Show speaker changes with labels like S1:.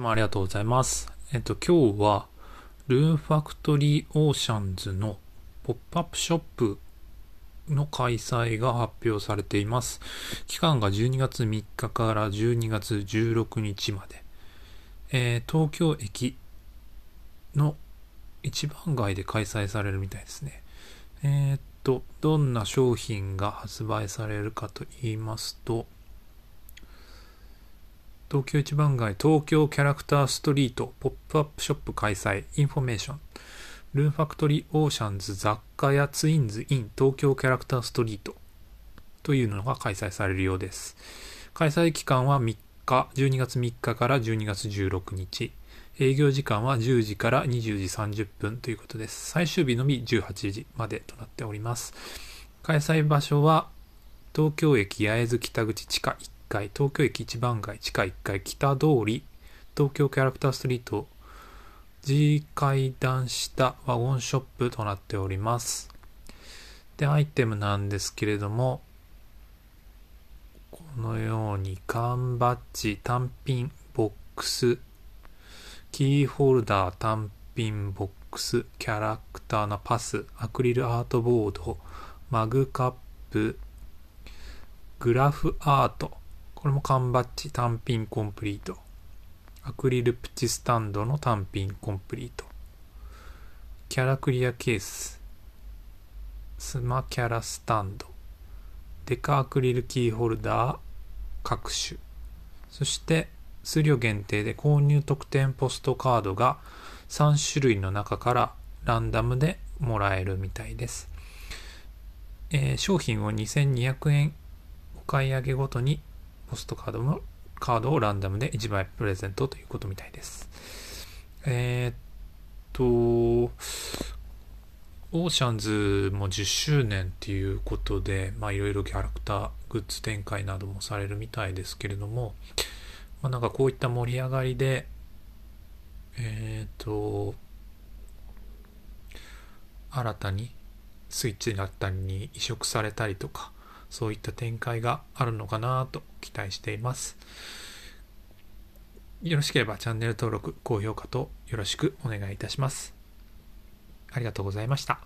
S1: 問ありがとうございます。えっと、今日は、ルーンファクトリーオーシャンズのポップアップショップの開催が発表されています。期間が12月3日から12月16日まで。えー、東京駅の一番街で開催されるみたいですね。えー、っと、どんな商品が発売されるかと言いますと、東京一番街東京キャラクターストリートポップアップショップ開催インフォメーションルーンファクトリーオーシャンズ雑貨屋ツインズイン東京キャラクターストリートというのが開催されるようです開催期間は3日12月3日から12月16日営業時間は10時から20時30分ということです最終日のみ18時までとなっております開催場所は東京駅八重洲北口地下1階、東京駅一番街、地下1階、北通り、東京キャラクターストリート、G 階段下ワゴンショップとなっております。で、アイテムなんですけれども、このように缶バッジ、単品、ボックス、キーホルダー、単品、ボックス、キャラクターのパス、アクリルアートボード、マグカップ、グラフアート、これも缶バッジ単品コンプリート。アクリルプチスタンドの単品コンプリート。キャラクリアケース。スマキャラスタンド。デカアクリルキーホルダー各種。そして、数量限定で購入特典ポストカードが3種類の中からランダムでもらえるみたいです。えー、商品を2200円お買い上げごとにポストカードも、カードをランダムで1枚プレゼントということみたいです。えー、っと、オーシャンズも10周年っていうことで、まあいろいろキャラクター、グッズ展開などもされるみたいですけれども、まあなんかこういった盛り上がりで、えっ、と、新たにスイッチだったりに移植されたりとか、そういった展開があるのかなと期待しています。よろしければチャンネル登録、高評価とよろしくお願いいたします。ありがとうございました。